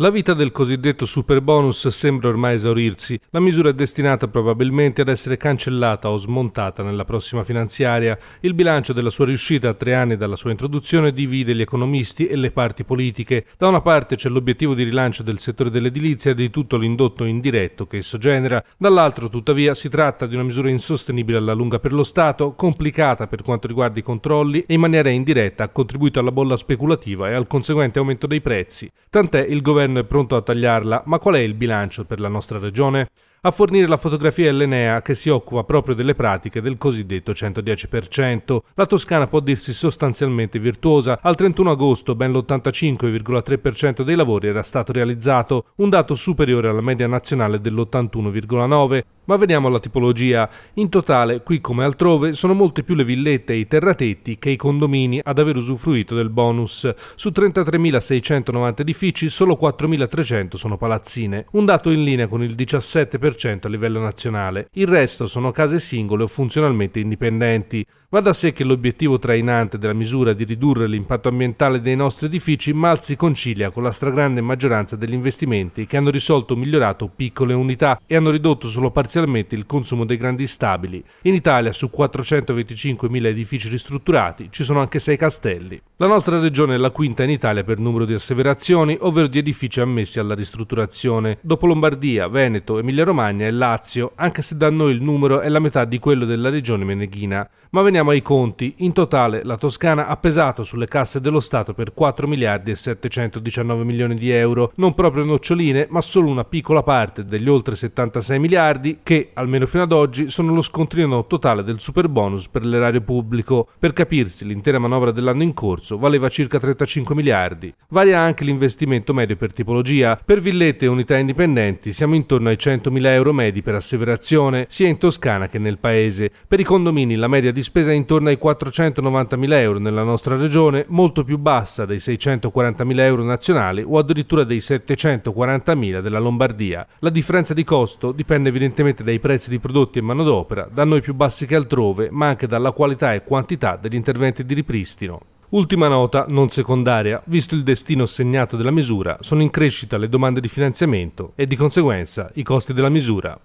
La vita del cosiddetto super bonus sembra ormai esaurirsi, la misura è destinata probabilmente ad essere cancellata o smontata nella prossima finanziaria. Il bilancio della sua riuscita a tre anni dalla sua introduzione divide gli economisti e le parti politiche. Da una parte c'è l'obiettivo di rilancio del settore dell'edilizia e di tutto l'indotto indiretto che esso genera, dall'altro tuttavia si tratta di una misura insostenibile alla lunga per lo Stato, complicata per quanto riguarda i controlli e in maniera indiretta ha contribuito alla bolla speculativa e al conseguente aumento dei prezzi. Tant'è il governo è pronto a tagliarla, ma qual è il bilancio per la nostra regione? A fornire la fotografia è l'Enea che si occupa proprio delle pratiche del cosiddetto 110%. La Toscana può dirsi sostanzialmente virtuosa. Al 31 agosto ben l'85,3% dei lavori era stato realizzato, un dato superiore alla media nazionale dell'81,9%. Ma veniamo alla tipologia. In totale, qui come altrove, sono molte più le villette e i terratetti che i condomini ad aver usufruito del bonus. Su 33.690 edifici, solo 4.300 sono palazzine, un dato in linea con il 17% a livello nazionale. Il resto sono case singole o funzionalmente indipendenti. Va da sé che l'obiettivo trainante della misura di ridurre l'impatto ambientale dei nostri edifici mal si concilia con la stragrande maggioranza degli investimenti che hanno risolto o migliorato piccole unità e hanno ridotto solo parzialmente sostanzialmente il consumo dei grandi stabili. In Italia su 425.000 edifici ristrutturati ci sono anche 6 castelli. La nostra regione è la quinta in Italia per numero di asseverazioni, ovvero di edifici ammessi alla ristrutturazione, dopo Lombardia, Veneto, Emilia-Romagna e Lazio, anche se da noi il numero è la metà di quello della regione meneghina. Ma veniamo ai conti. In totale la Toscana ha pesato sulle casse dello Stato per 4 miliardi e 719 milioni di euro, non proprio noccioline, ma solo una piccola parte degli oltre 76 miliardi che, almeno fino ad oggi, sono lo scontrino totale del super bonus per l'erario pubblico. Per capirsi, l'intera manovra dell'anno in corso valeva circa 35 miliardi. Varia anche l'investimento medio per tipologia. Per villette e unità indipendenti siamo intorno ai 100.000 euro medi per asseverazione, sia in Toscana che nel paese. Per i condomini la media di spesa è intorno ai 490.000 euro nella nostra regione, molto più bassa dei 640.000 euro nazionali o addirittura dei 740.000 della Lombardia. La differenza di costo dipende evidentemente dipendente dai prezzi di prodotti e manodopera, da noi più bassi che altrove, ma anche dalla qualità e quantità degli interventi di ripristino. Ultima nota, non secondaria, visto il destino segnato della misura, sono in crescita le domande di finanziamento e di conseguenza i costi della misura.